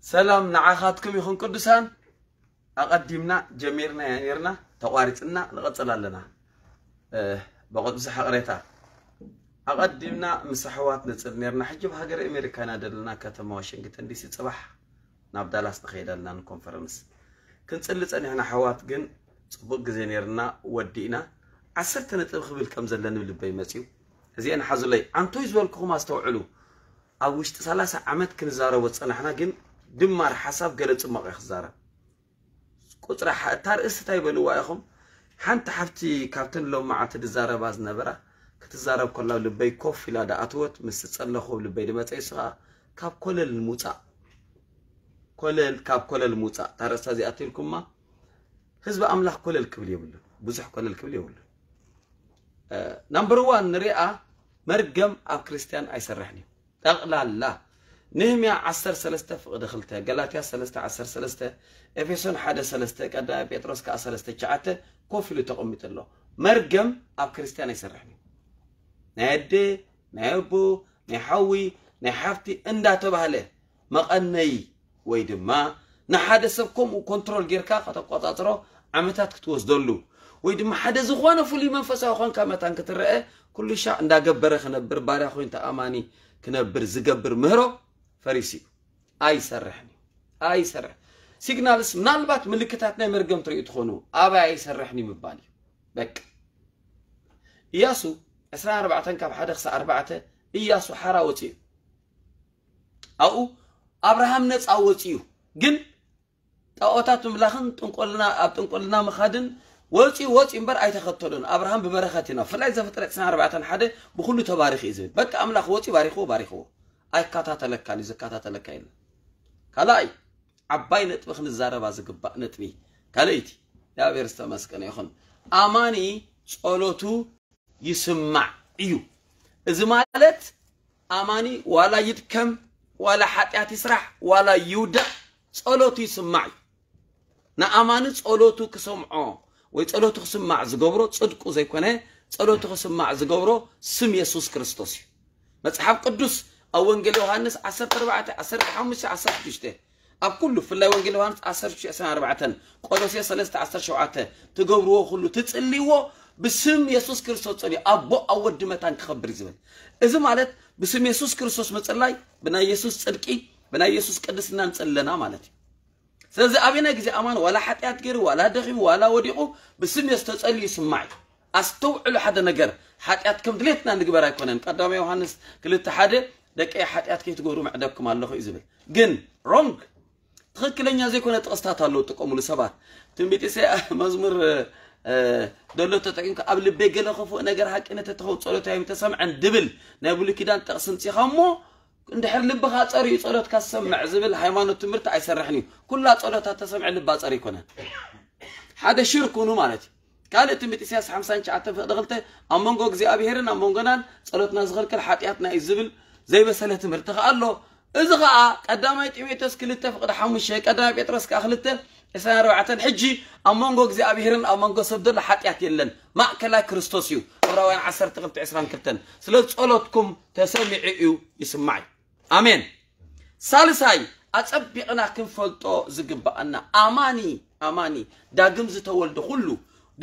سلام نعخاتكم يخون قدسان أقدمنا جميرنا ينيرنا تقارتنا نقتل لنا أه بقد مسح قريتا أقدمنا مسحوات نتل نيرنا حجب هاجر أمريكا نادلنا كتما واشنغتن دي سي صباح نبدا لاس نخيد لنا كنت كنتسلص أني هنا حوات قن صبق جزي نيرنا ودينا عسرت نتب خبيل كم زلنا بلبي مسيو زي أنا حزلي أنتو يزولكم ما استوعلو أو وش تسلاسة عمد كنزارة وتسالة حنا قن دمار حساب قال تسمع خزارة قطر حتار استاي بلوا يخم حنت حفتي كابتن لو مع تزارة باز نبرة كتزارة كلها لبي كوف لا دا أتوت مستصل خوب لبي دمت إيشها كاب كل الموتى كل كاب كل الموتى ترى استاذي أتيلكم ما حزب أملاح كل الكبل يبلو بزح كل الكبل يبلو نمبر وان نريئة مرقم أب كريستيان أيسرحني أغلى الله يا عسر سلسته فقد خلته قلاتيا سلسته عسر سلسته افيسون حدا سلسته قدا بيتروس كا سلسته جعته كوفلو تقمت الله مرقم اب كريستيان يسرحني نادي نابو نحوي نحفتي اندا تبهله مقني ወይ ድማ ንሓደ ሰብ ከምኡ ኮንትሮል ጌርካ ከተቆፃፅሮ ዓመታት ክትወስደሉ ወይ ድማ ሓደ ዝኾነ ፍሉይ መንፈሳዊ ኮንካ መታን ክትርአ ኩሉ ሻዕ እንዳገበረ ክነብር ባርያ ኮይኑ ተኣማኒ ክነብር ዝገብር ምህሮ ፈሪሲ ኣይሰርሕን እዩ ኣይሰርሕ ሲግናልስ ምናልባት ምልክታት ናይ መርገም ትርኢ ትኾኑ ኣባይ ኣይሰርሕን ምባል እዩ በቂ እያሱ 24 ካብ 1 ክሳ 4 እያሱ ሓራ እዩ ኣብኡ ኣብርሃም ነፃ እዩ ግን ጣዖታት ምምላኽን ጥንቆልና ኣብ ጥንቆልና ምኻድን ወፂ ወፂ እምበር ኣይተኸተሎን ኣብርሃም ብበረኸት ኢና ብፍላይ ዘፈጥረ 24 ሓደ ብኩሉ ተባሪኺ እዩ ዝብል በቂ ኣምላኽ ወፂ ባሪኽዎ ባሪኽዎ ኣይከታተለካ ዝከታተለካ የለን ካልኣይ ዓባይ ነጥቢ ክንዛረባ ዝግባእ ነጥቢ ካልአይቲ እግዚኣብሔር ዝተመስቀነ ይኹን ኣማኒ ጸሎቱ ይስማዕ እዩ እዚ ማለት ኣማኒ ዋላ ይድከም ዋላ ሓጢኣት ይስራሕ ዋላ ይውደቕ ጸሎቱ ይስማዕ እዩ ንኣማኒ ጸሎቱ ክሰምዖ ወይ ጸሎቱ ክስማዕ ዝገብሮ ጽድቁ ዘይኮነ ጸሎቱ ክስማዕ ዝገብሮ ስም የሱስ ክርስቶስ እዩ መጽሓፍ ቅዱስ ኣብ ወንጌል ዮሃንስ 14 15 16 ኣብ ኩሉ ብፍላይ ወንጌል ዮሃንስ 1624 ቆሎሴ 317 ትገብርዎ ኩሉ ትፅልይዎ ብስም የሱስ ክርስቶስ ጸልዩ ኣቦ ኣብ ወዲ መታን ክኸብር ዝብል እዚ ማለት ብስም የሱስ ክርስቶስ መፅላይ ብናይ የሱስ ፅድቂ ብናይ የሱስ ቅድስና ንፅለና ማለት እዩ ስለዚ ኣበየናይ ግዜ ኣማን ዋላ ሓጢኣት ገይሩ ዋላ ደኺሙ ዋላ ወዲቑ ብስም የሱ ተጸልዩ ይስማዕ እዩ ኣስተውዕሉ ሓደ ነገር ሓጢኣት ከም ድሌትና ንግበር ኣይኮነን ቀዳማ ዮሃንስ ክልተ ሓደ دكاي حطيات كي تغورو معدبكم الله خو يزبل جن رونغ تخكلنيا زي كون تقستات الله تقوموا لسبات تنبيتي سي مزمر دلو تتقين قبل بي جله خفو نغر حقنا تتخو صلوت هاي متسمع دبل نابولي كيدان تقسن سي خمو ندحر لبها صري صلوت كسمع زبل حيوانو تمرت اي سرحني كلها صلوت تسمع لبها صري كون هذا شرك ونو مالتي قالت متي سي 59 تاع تفضلت امونغو غزي ابيهرنا امونغنان صلوتنا زغركل حطياتنا يزبل ዘይበሰለ ትምህርቲ ከዓ ኣሎ እዚ ከዓ ቀዳማይ ጢሞቴዎስ 2 ፍቅዲ 5 ቀዳማይ ጴጥሮስ ከዓ 2 24 ሕጂ ኣብ መንጎ እግዚኣብሔርን ኣብ መንጎ ሰብ ዘሎ ሓጢኣት የለን ማእከላይ ክርስቶስ እዩ ዕብራውያን 1222 ስለ ጸሎትኩም ተሰሚዑ እዩ ይስማዕ ኣሜን ሳልሳይ ኣፀቢቕና ክንፈልጦ ዝግባአና ኣማኒ ኣማኒ ዳግም ዝተወልደ ኩሉ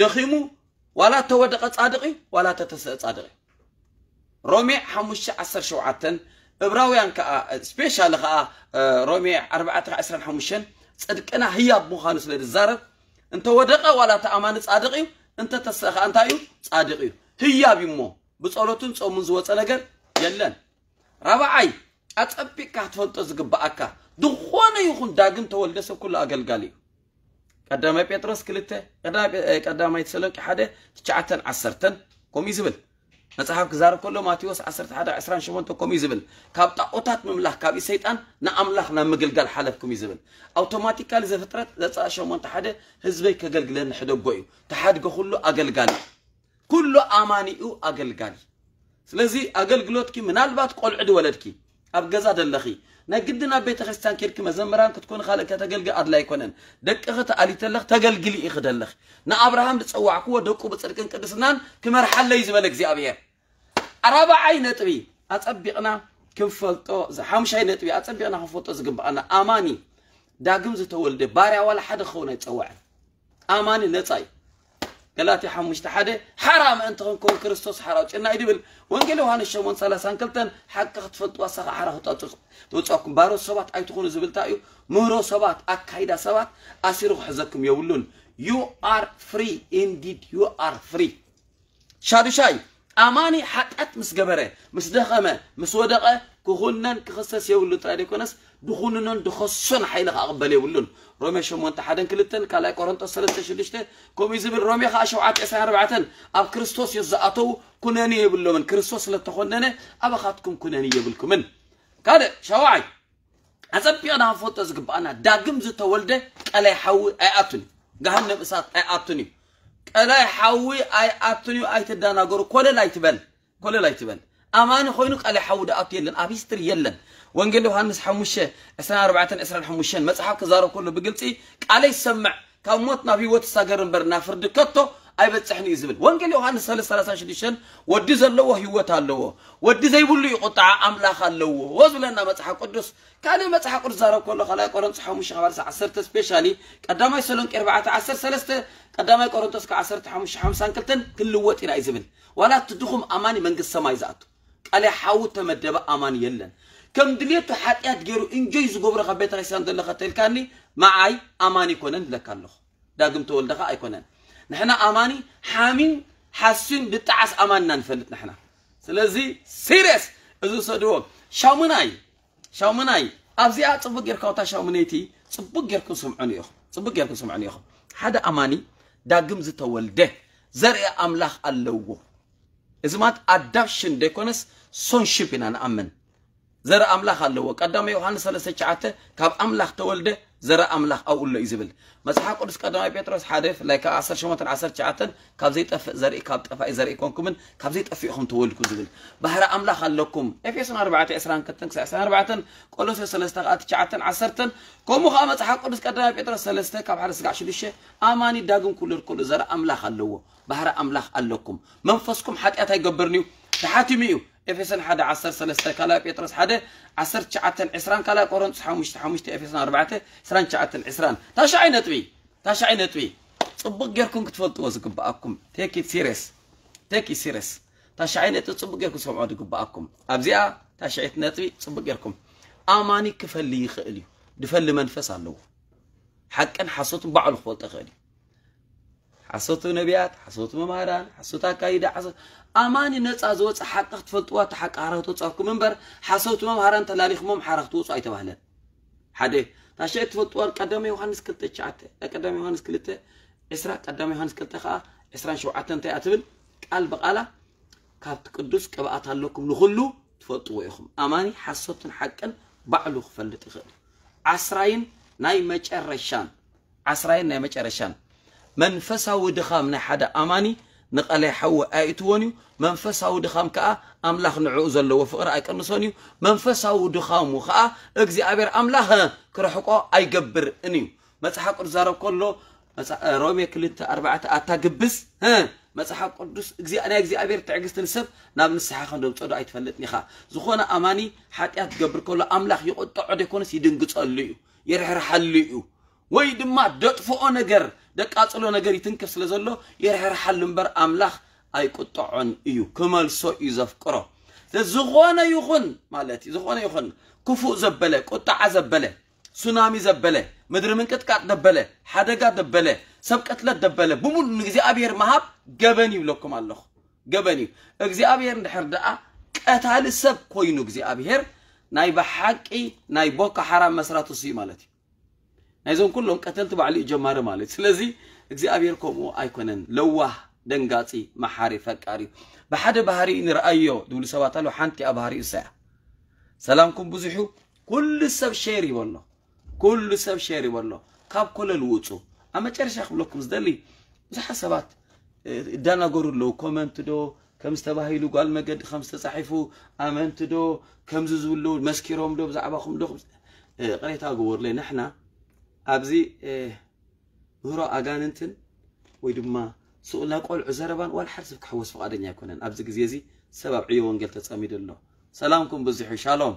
ደኺሙ ዋላ ተወደቐ ጻድቂ ዋላ ተተስአ ጻድቂ ሮሜ 517 ዕብራውያን ከዓ ስፔሻል ከዓ ሮሜ 425 ፅድቅና ህያብ ምዃኑ ስለ ዝዛረብ እንተወደቀ ዋላ ተኣማኒ ጻድቕ እዩ እንተተስአ ከዓ እንታይ እዩ ጻድቕ እዩ ህያብ እዩ እሞ ብጸሎቱን ጾሙን ዝወፀ ነገር የለን ራብዓይ ኣፀቢቕካ ክትፈልጦ ዝግባኣካ ድኾነ ይኹን ዳግም ተወልደ ሰብ ኩሉ ኣገልጋሊ እዩ ቀዳማይ ጴጥሮስ ክልተ ቀዳማይ ተሰሎንቄ ሓደ ትሽዓተን ዓሰርተን ከምኡ ዝብል መጽሐፍ ክዛረብ ከሎ ማቴዎስ 1128 ከምኡ እዩ ዝብል ካብ ጣዖታት ምምላኽ ካብ ሰይጣን ንኣምላኽ ናብ ምግልጋል ሓለፍኩም እዩ ዝብል ኣውቶማቲካሊ ዘፍጥረት ዘፃ 8 ሓደ ህዝበይ ከገልግለኒ ሕደጎ እዩ ተሓድጎ ኩሉ ኣገልጋሊ ኩሉ ኣማኒኡ ኣገልጋሊ ስለዚ ኣገልግሎትኪ ምናልባት ቆልዑ ድወለድኪ أبجز هذا اللخي نجدنا بيت خستان كيرك مزمران كتكون خالق تجلج أدلا يكونن دك أخت علي تلخ تجلجلي إخد اللخ نا أبراهام تسوع كوا دكوا بتصركن كدسنان كمرحلة يزملك زي أبيه أربع عين تبي أتبقنا كم فلتو زحمش عين تبي أتبقنا هفوتو زجب أنا أماني داقم زتولد بارع ولا حد خونا يتسوع أماني نتاي ገላትያ ሓሙሽተ ሓደ ሓራም እንተ ኮንከውን ክርስቶስ ሓራው ጭና እዩ ድብል ወንጌል ዮሃንስ 8 32 ሓቂ ክትፈልጥዋ ሰኻ ሓረ ክጠፅፅ ትወፅኩም ባሮት ሰባት ኣይትኾኑ ዝብል እንታይ እዩ ምህሮ ሰባት ኣካይዳ ሰባት ኣሲሩ ክሕዘኩም የብሉን ዩ ኣር ፍሪ ኢንዲድ ዩ ኣር ፍሪ ሻዱሻይ ኣማኒ ሓጢኣት ምስ ገበረ ምስ ደኸመ ምስ ወደቐ ክኹነን ክኽሰስ የብሉ ጥራይ ዘይኮነስ ድኹንነን ድኸሶን ሓይሊ ከቕበል የብሉን ሮሜ 8 1 2 ካልኣይ ቆሮንጦስ 3 6 ከምኡ ዝብል ሮሜ ከዓ 7 24 ኣብ ክርስቶስ የዝኣተው ኩነኒ የብሎምን ክርስቶስ ስለተኾነነ ኣባኻትኩም ኩነኒ የብልኩምን ካልእ ሸዋዓይ ኣፀቢቕና ክንፈልጦ ዝግባኣና ዳግም ዝተወልደ ቀላይ ሓዊ ኣይኣቱን እዩ ገሃነም እሳት ኣይኣቱን እዩ ቀላይ ሓዊ ኣይኣቱን እዩ ኣይትዳናገሩ ኮለል ኣይትበል ኮለል ኣይትበል أمان خوينك على حودة أبت يلن أبيستر يلن وانجل يوحنس حمشة أسنا أربعة أسرة حمشان مصحف كزارو كله بقلتي على يسمع كم موت نبي وتساجر برنا فرد كتو أي بتصحني يزبل وانجل يوحنس ثلاث ثلاثة شديشن ودي زلوا هيوة هلوا ودي زي بقول يقطع أملاخ هلوا وزلنا مصحف قدس كان مصحف قدس زارو كله خلايا قرنس حمشة خبر عصرت سبيشالي قدام يسلونك أربعة عصر ثلاثة قدام قرنتس كعصرت حمشة حمسان كلتن كل وقت إلى يزبل ولا تدخم أماني من قصة ما يزاتو على حاو تمدب أمان يلن كم دليتو حاتيات غيرو إنجيز قبر خبيت ريسان دلخ تلكاني معاي أماني كونن لكالخ داقم تولدخا أي كونن نحنا أماني حامين حاسين بتعس أماننا نفلت نحنا سلازي سيريس إذو صدوه شاومناي شاومناي أبزي أتصبق غيركو تا شاومنيتي صبق غيركو سمعوني يخ صبق غيركو سمعوني يخ حدا أماني داقم زتولده زرع أملاح اللوه ሕዝማት አዳፕሽን ደኮነስ ሶንሺፕ ኢናን አመን ዘረ ኣምላኽ ኣለዎ ቀዳማይ ዮሃንስ ሰለስተ ሸዓተ ካብ ኣምላኽ ተወልደ ዘረ ኣምላኽ ኣብኡ ኣሎ እዩ ዝብል መፅሓፍ ቅዱስ ቀዳማይ ጴጥሮስ ሓደ ፍላይ ካብ 18 19 ካብ ዘይጠፍእ ዘርኢ ካብ ጠፋኢ ዘርኢ ኮንኩምን ካብ ዘይጠፊእኹም ተወልኩ ዝብል ባህረ ኣምላኽ ኣለኩም ኤፌሶን 4 22 24 ቆሎሴ 3 9 10 ከምኡ ከዓ መፅሓፍ ቅዱስ ቀዳማይ ጴጥሮስ 3 ካብ 1 ስጋዕ 6 ኣማኒ ዳግም ኩሉ ኩሉ ዘረ ኣምላኽ ኣለዎ ባህረ ኣምላኽ ኣለኩም መንፈስኩም ሓጢኣት ኣይገበርንዩ ተሓቲሙ እዩ ኤፌሶን 1 13 ካልኣይ ጴጥሮስ 1 19 20 ካልኣይ ቆሮንቶስ 5 5 ኤፌሶን 4 29 20 ታሽዓይ ነጥቢ ታሽዓይ ነጥቢ ፅቡቅ ጌርኩም ክትፈልጥዎ ዝግባኣኩም ቴክ ኢት ሲሪየስ ቴክ ኢት ሲሪየስ ታሽዓይ ነጥቢ ፅቡቅ ጌርኩም ሰምዖ ዝግባኣኩም ኣብዚኣ ታሽዒት ነጥቢ ፅቡቅ ጌርኩም ኣማኒ ክፈሊ ይኽእል እዩ ድፈሊ መንፈስ ኣለዎ ሓቅን ሓሶትን ባዕሉ ክፈልጦ ይኽእል እዩ ሓሶት ነቢያት ሓሶት መምህራን ሓሶት ኣካይዳ ሓሶት ኣማኒ ነፃ ዝወፅእ ሓቂ ክትፈልጥዋ እቲ ሓቂ ሃረ ክትወፃኩም እምበር ሓሶት መምህራን ተላሊኹሞም ሓረ ክትወፁ ኣይተባህለን ሓደ ታሸ ትፈልጥዋን ቀዳማ ዮሃንስ 2 9 ቀዳማ ዮሃንስ 2 20 ቀዳማ ዮሃንስ 2 ከዓ 27 እንታይ እያ ትብል ቃል በቃላ ካብቲ ቅዱስ ቅብኣት ኣለኩም ንኩሉ ትፈልጥዎ ኢኹም ኣማኒ ሓሶትን ሓቅን ባዕሉ ክፈልጥ ይኽእል ዓስራይን ናይ መጨረሻን ዓስራይን ናይ መጨረሻን መንፈሳዊ ድኻም ናይ ሓደ ኣማኒ ንቐለይ ሓዊ ኣይእትዎን እዩ መንፈሳዊ ድኻም ከዓ ኣምላኽ ንዕኡ ዘለዎ ፍቕሪ ኣይቀንሶን እዩ መንፈሳዊ ድኻሙ ከዓ እግዚኣብሔር ኣምላኽ ክረሕቆ ኣይገብርን እዩ መፅሓፍ ቅዱስ ዛረብ ከሎ ሮሜ 2 4 ኣታግብዝ መፅሓፍ ቅዱስ ናይ እግዚኣብሔር ትዕግስትን ሰብ ናብ ንስሓ ክንደብፀዶ ኣይትፈልጥን ኢኻ ዝኾነ ኣማኒ ሓጢኣት ክገብር ከሎ ኣምላኽ ይቆጥዖ ደይኮነስ ይድንግፀሉ እዩ የርሕርሓሉ እዩ ወይ ድማ ደጥፍኦ ነገር ደቃጽሎ ነገር ይትንክፍ ስለ ዘሎ የርሕርሓሉ እምበር ኣምላኽ ኣይቁጥዖን እዩ ክመልሶ እዩ ዘፍቅሮ ዝኾነ ይኹን ማለት እዩ ዝኾነ ይኹን ክፉእ ዘበለ ቁጣዓ ዘበለ ሱናሚ ዘበለ ምድሪ ምንቅጥቃጥ ደበለ ሓደጋ ደበለ ሰብ ቀትለት ደበለ ብሙሉ ንእግዚኣብሔር መሃብ ገበን ይብለኩም ኣለኹ ገበን እዩ እግዚኣብሔር እንድሕር ደኣ ቀታሊ ሰብ ኮይኑ እግዚኣብሔር ናይ ብሓቂ ናይ ቦካ ሓራም መስራት መስራቱ እዩ ማለት እዩ نايزون كلهم قتلت بعلي جمار مالك سلازي እግዚአብሔር ከምኡ ኣይኮነን ለዋህ ደንጋፂ መሓሪ ፈቃሪ እዩ ብሓደ ባህሪ ንርአዮ ዝብሉ ሰባት ኣሎ ሓንቲ ኣብ ባህሪ እሳ እያ ሰላምኩም ብዙሕ ኩሉ ሰብ ሸር ይበሎ ኩሉ ሰብ ሸር ይበሎ ካብ ኮለል ውፁ ኣብ መጨረሻ ክብለኩም ዝደሊ ብዙሓት ሰባት እዳናገሩ ኣለዉ ኮመንት ዶ ከም ዝተባሂሉ ጓል መገዲ ከም ዝተፃሒፉ ኣመንቲ ዶ ከምዚ ዝብሉ መስኪሮም ዶ ብዛዕባኹም ዶ ቅሬታ ግበርለ ንሕና ኣብዚ ምህሮ ኣጋንንትን ወይ ድማ ስኡላ ቆልዑ ዘረባን ዋላ ሓደ ሰብ ክሕወስ ፈቓደኛ ኣይኮነን ኣብዚ ግዜ እዚ ሰብ ኣብ ዕዮ ወንጌል ተፀሚዱ ኣሎ ሰላምኩም ሻሎም